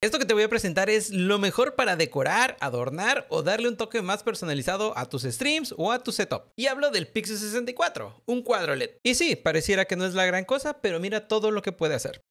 Esto que te voy a presentar es lo mejor para decorar, adornar o darle un toque más personalizado a tus streams o a tu setup. Y hablo del Pixel 64, un cuadro LED. Y sí, pareciera que no es la gran cosa, pero mira todo lo que puede hacer.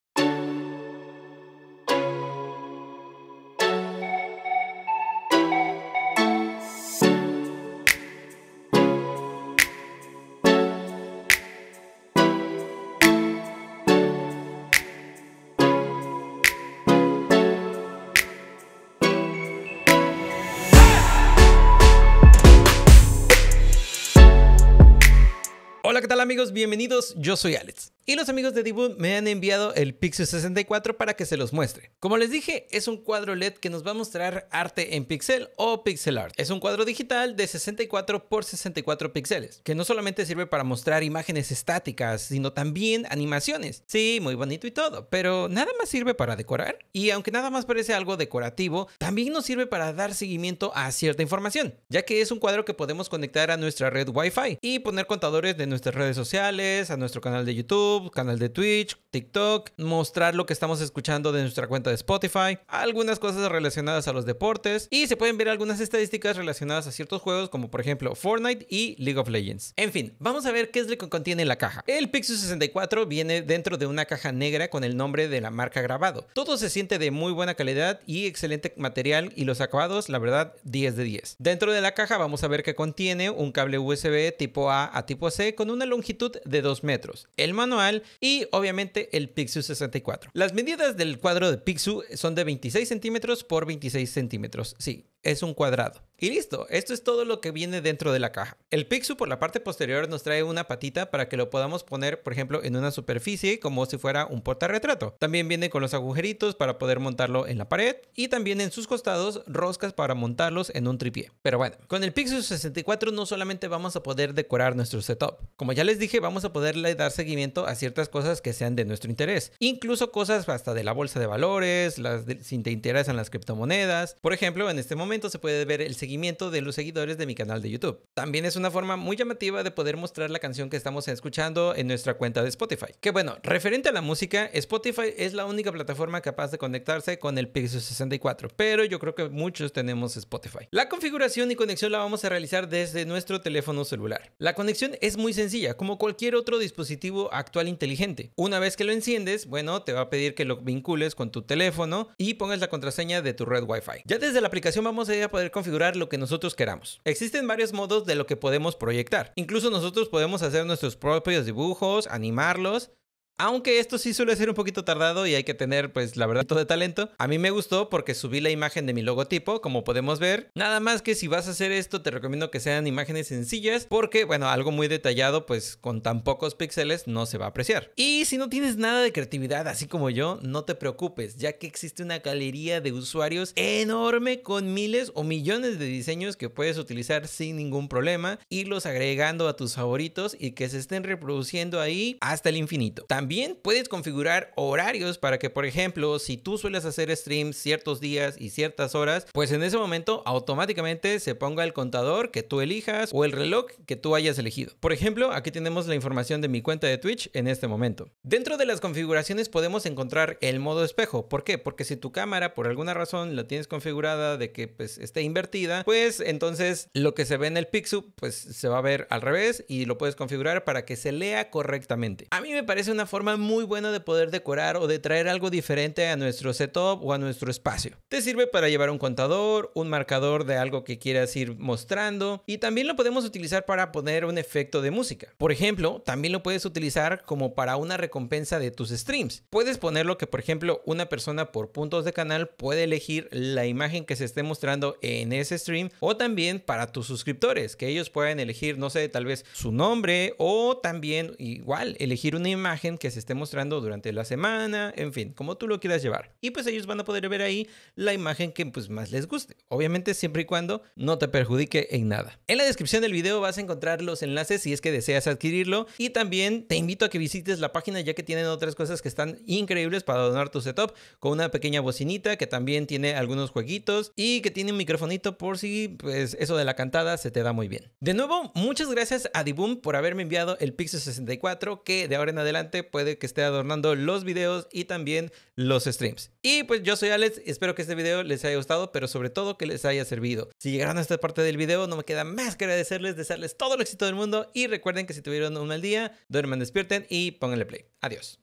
¿qué tal amigos? Bienvenidos, yo soy Alex y los amigos de Dibu me han enviado el Pixel 64 para que se los muestre. Como les dije, es un cuadro LED que nos va a mostrar arte en pixel o pixel art. Es un cuadro digital de 64 por 64 píxeles, que no solamente sirve para mostrar imágenes estáticas, sino también animaciones. Sí, muy bonito y todo, pero nada más sirve para decorar. Y aunque nada más parece algo decorativo, también nos sirve para dar seguimiento a cierta información, ya que es un cuadro que podemos conectar a nuestra red Wi-Fi y poner contadores de nuestras redes sociales, a nuestro canal de YouTube, canal de Twitch, TikTok, mostrar lo que estamos escuchando de nuestra cuenta de Spotify, algunas cosas relacionadas a los deportes y se pueden ver algunas estadísticas relacionadas a ciertos juegos como por ejemplo Fortnite y League of Legends. En fin, vamos a ver qué es lo que contiene la caja. El Pixel 64 viene dentro de una caja negra con el nombre de la marca grabado. Todo se siente de muy buena calidad y excelente material y los acabados, la verdad, 10 de 10. Dentro de la caja vamos a ver que contiene un cable USB tipo A a tipo C con una longitud de 2 metros. El manual y obviamente el Pixu 64. Las medidas del cuadro de Pixu son de 26 centímetros por 26 centímetros. Sí, es un cuadrado. Y listo, esto es todo lo que viene dentro de la caja. El Pixu por la parte posterior nos trae una patita para que lo podamos poner, por ejemplo, en una superficie como si fuera un portarretrato. También viene con los agujeritos para poder montarlo en la pared y también en sus costados roscas para montarlos en un tripié. Pero bueno, con el Pixu 64 no solamente vamos a poder decorar nuestro setup. Como ya les dije, vamos a poderle dar seguimiento a ciertas cosas que sean de nuestro interés. Incluso cosas hasta de la bolsa de valores, las si te interesan las criptomonedas. Por ejemplo, en este momento se puede ver el seguimiento de los seguidores de mi canal de YouTube. También es una forma muy llamativa de poder mostrar la canción que estamos escuchando en nuestra cuenta de Spotify. Que bueno, referente a la música, Spotify es la única plataforma capaz de conectarse con el Pixel 64, pero yo creo que muchos tenemos Spotify. La configuración y conexión la vamos a realizar desde nuestro teléfono celular. La conexión es muy sencilla, como cualquier otro dispositivo actual inteligente. Una vez que lo enciendes, bueno, te va a pedir que lo vincules con tu teléfono y pongas la contraseña de tu red Wi-Fi. Ya desde la aplicación vamos vamos a poder configurar lo que nosotros queramos. Existen varios modos de lo que podemos proyectar. Incluso nosotros podemos hacer nuestros propios dibujos, animarlos aunque esto sí suele ser un poquito tardado y hay que tener, pues, la verdad, todo de talento. A mí me gustó porque subí la imagen de mi logotipo, como podemos ver. Nada más que si vas a hacer esto, te recomiendo que sean imágenes sencillas porque, bueno, algo muy detallado, pues, con tan pocos píxeles no se va a apreciar. Y si no tienes nada de creatividad, así como yo, no te preocupes, ya que existe una galería de usuarios enorme con miles o millones de diseños que puedes utilizar sin ningún problema, irlos agregando a tus favoritos y que se estén reproduciendo ahí hasta el infinito. También puedes configurar horarios para que, por ejemplo, si tú sueles hacer streams ciertos días y ciertas horas, pues en ese momento automáticamente se ponga el contador que tú elijas o el reloj que tú hayas elegido. Por ejemplo, aquí tenemos la información de mi cuenta de Twitch en este momento. Dentro de las configuraciones podemos encontrar el modo espejo. ¿Por qué? Porque si tu cámara por alguna razón la tienes configurada de que pues, esté invertida, pues entonces lo que se ve en el pixel pues se va a ver al revés y lo puedes configurar para que se lea correctamente. A mí me parece una forma forma muy buena de poder decorar o de traer algo diferente a nuestro setup o a nuestro espacio. Te sirve para llevar un contador, un marcador de algo que quieras ir mostrando y también lo podemos utilizar para poner un efecto de música. Por ejemplo, también lo puedes utilizar como para una recompensa de tus streams. Puedes ponerlo que, por ejemplo, una persona por puntos de canal puede elegir la imagen que se esté mostrando en ese stream o también para tus suscriptores, que ellos puedan elegir, no sé, tal vez su nombre o también igual elegir una imagen que que se esté mostrando durante la semana, en fin, como tú lo quieras llevar. Y pues ellos van a poder ver ahí la imagen que pues más les guste. Obviamente siempre y cuando no te perjudique en nada. En la descripción del video vas a encontrar los enlaces si es que deseas adquirirlo y también te invito a que visites la página ya que tienen otras cosas que están increíbles para donar tu setup con una pequeña bocinita que también tiene algunos jueguitos y que tiene un microfonito por si pues eso de la cantada se te da muy bien. De nuevo, muchas gracias a Diboom por haberme enviado el Pixel 64 que de ahora en adelante puede que esté adornando los videos y también los streams. Y pues yo soy Alex, espero que este video les haya gustado, pero sobre todo que les haya servido. Si llegaron a esta parte del video, no me queda más que agradecerles, desearles todo el éxito del mundo y recuerden que si tuvieron un mal día, duerman, despierten y pónganle play. Adiós.